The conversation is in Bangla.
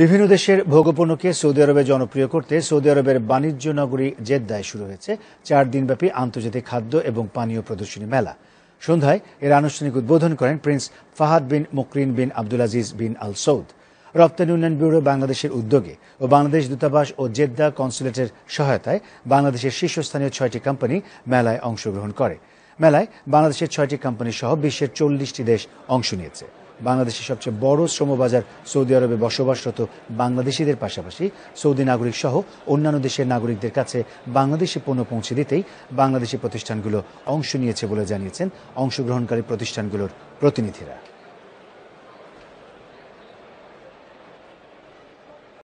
বিভিন্ন দেশের ভোগপণ্যকে সৌদি আরবে জনপ্রিয় করতে সৌদি আরবের বাণিজ্য নগরী জেদ্দায় শুরু হয়েছে চার দিনব্যাপী আন্তর্জাতিক খাদ্য এবং পানীয় প্রদর্শনী মেলা সন্ধ্যায় এর আনুষ্ঠানিক উদ্বোধন করেন Prince Fahad bin Muqrin bin Abdul Aziz bin Al Saud রপ্তানি উন্নয়ন ব্যুরো বাংলাদেশের উদ্যোগে ও বাংলাদেশ দূতাবাস ও জেদ্দা কনসুলেটের সহায়তায় বাংলাদেশের শীর্ষস্থানীয় ছয়টি কোম্পানি মেলায় অংশগ্রহণ করে মেলায় বাংলাদেশের ছয়টি কোম্পানি সহ বিশ্বের চল্লিশটি দেশ অংশ নিয়েছে বাংলাদেশের সবচেয়ে বড় শ্রমবাজার সৌদি আরবে বসবাসরত বাংলাদেশিদের পাশাপাশি সৌদি নাগরিক সহ অন্যান্য দেশের নাগরিকদের কাছে বাংলাদেশে পণ্য পৌঁছে দিতেই বাংলাদেশি প্রতিষ্ঠানগুলো অংশ নিয়েছে বলে জানিয়েছেন অংশগ্রহণকারী প্রতিষ্ঠানগুলোর প্রতিনিধিরা